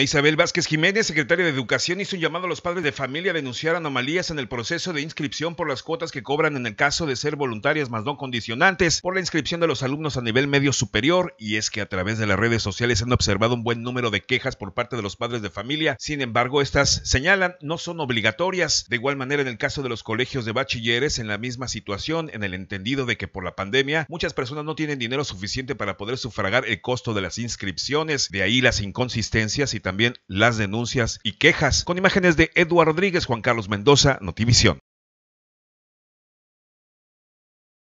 Isabel Vázquez Jiménez, secretaria de Educación, hizo un llamado a los padres de familia a denunciar anomalías en el proceso de inscripción por las cuotas que cobran en el caso de ser voluntarias más no condicionantes por la inscripción de los alumnos a nivel medio superior, y es que a través de las redes sociales han observado un buen número de quejas por parte de los padres de familia, sin embargo, estas señalan no son obligatorias. De igual manera, en el caso de los colegios de bachilleres, en la misma situación, en el entendido de que por la pandemia muchas personas no tienen dinero suficiente para poder sufragar el costo de las inscripciones, de ahí las inconsistencias y también las denuncias y quejas con imágenes de Eduardo Rodríguez, Juan Carlos Mendoza, Notivisión.